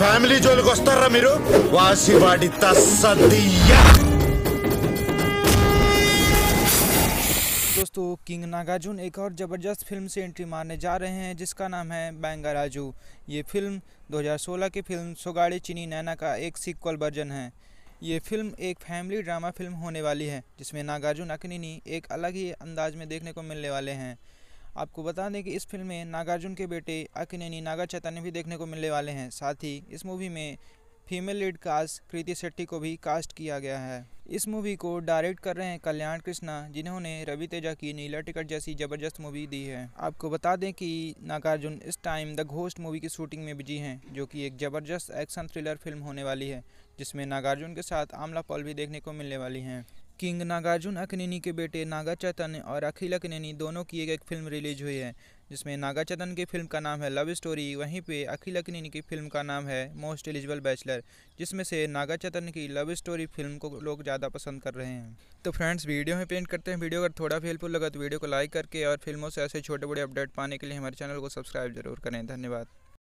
family జోలికి వస్తారా మీరు వాసివాడి తస్సదియ दोस्तों किंग नागार्जुन एक और ज़बरदस्त फिल्म से एंट्री मारने जा रहे हैं जिसका नाम है बैंगा राजू ये फिल्म 2016 की फिल्म सोगाड़ी चीनी नैना का एक सीक्वल वर्जन है ये फिल्म एक फैमिली ड्रामा फिल्म होने वाली है जिसमें नागार्जुन अकनिनी एक अलग ही अंदाज में देखने को मिलने वाले हैं आपको बता दें कि इस फिल्म में नागार्जुन के बेटे अकिनेनी नागा चैतन्य भी देखने को मिलने वाले हैं साथ ही इस मूवी में female lead cast Kriti Shetty को भी कास्ट किया गया है इस मूवी को डायरेक्ट कर रहे हैं कल्याण कृष्णा जिन्होंने रवि तेजा की नीला टिकट जैसी जबरदस्त मूवी दी है आपको बता दें कि नागार्जुन इस टाइम द घोस्ट मूवी की शूटिंग में बिजी हैं जो कि एक जबरदस्त एक्शन थ्रिलर फिल्म होने वाली है जिसमें नागार्जुन के साथ आमला पॉल भी देखने को मिलने वाली हैं किंग नागार्जुन अकनेनी के बेटे नागा चैतन्य और अखिल अकनेनी दोनों की एक एक फिल्म रिलीज हुई है जिसमें नागा चैतन्य की फिल्म का नाम है लव स्टोरी वहीं पे अखिल अकनेनी की फिल्म का नाम है मोस्ट एलिजिबल बैचलर जिसमें से नागा चैतन्य की लव स्टोरी फिल्म को लोग ज़्यादा पसंद कर रहे हैं तो फ्रेंड्स वीडियो में पेंट करते हैं वीडियो अगर थोड़ा भी हेल्पफुल लगा तो वीडियो को लाइक करके और फिल्मों से ऐसे छोटे बड़े अपडेट पाने के लिए हमारे चैनल को सब्सक्राइब जरूर करें धन्यवाद